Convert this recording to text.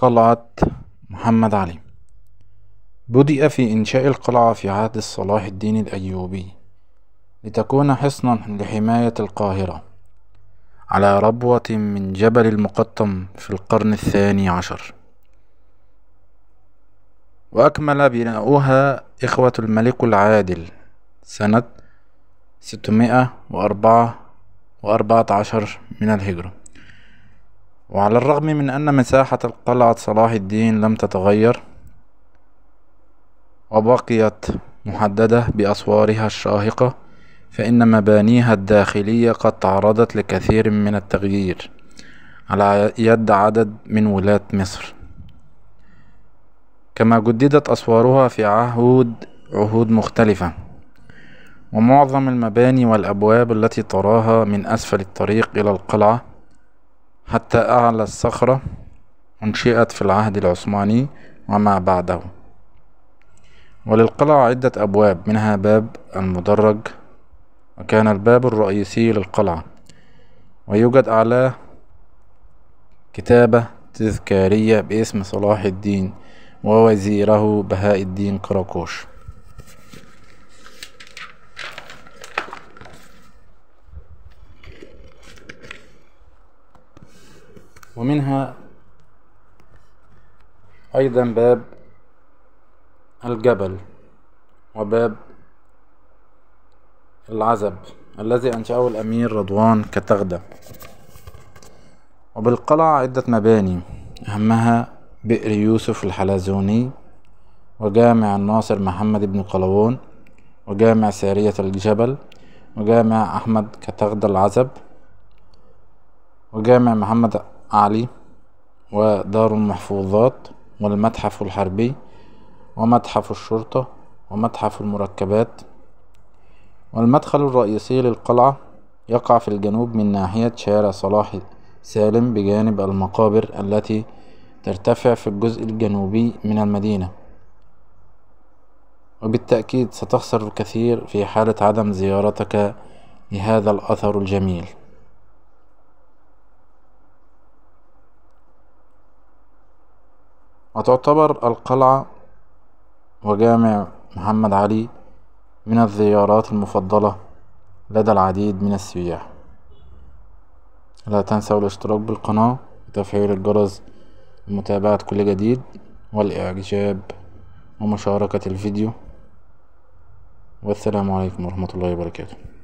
قلعة محمد علي بدأ في إنشاء القلعة في عهد صلاح الدين الأيوبي لتكون حصنا لحماية القاهرة على ربوة من جبل المقطم في القرن الثاني عشر وأكمل بناؤها إخوة الملك العادل سنة ستمائة وأربعة وأربعة عشر من الهجرة وعلى الرغم من أن مساحة قلعة صلاح الدين لم تتغير وبقيت محددة بأسوارها الشاهقة فإن مبانيها الداخلية قد تعرضت لكثير من التغيير على يد عدد من ولاة مصر كما جددت أسوارها في عهود عهود مختلفة ومعظم المباني والأبواب التي تراها من أسفل الطريق إلى القلعة حتى أعلى الصخرة أنشئت في العهد العثماني وما بعده وللقلعة عدة أبواب منها باب المدرج وكان الباب الرئيسي للقلعة ويوجد أعلاه كتابة تذكارية باسم صلاح الدين ووزيره بهاء الدين قراقوش ومنها أيضا باب الجبل وباب العزب الذي أنشأه الأمير رضوان كتغدة وبالقلعة عدة مباني أهمها بئر يوسف الحلزوني وجامع الناصر محمد بن قلاوون وجامع سارية الجبل وجامع أحمد كتغدة العزب وجامع محمد علي ودار المحفوظات والمتحف الحربي ومتحف الشرطة ومتحف المركبات والمدخل الرئيسي للقلعة يقع في الجنوب من ناحية شارع صلاح سالم بجانب المقابر التي ترتفع في الجزء الجنوبي من المدينة وبالتأكيد ستخسر الكثير في حالة عدم زيارتك لهذا الأثر الجميل وتعتبر القلعة وجامع محمد علي من الزيارات المفضلة لدى العديد من السياح لا تنسوا الاشتراك بالقناة وتفعيل الجرس لمتابعة كل جديد والإعجاب ومشاركة الفيديو والسلام عليكم ورحمة الله وبركاته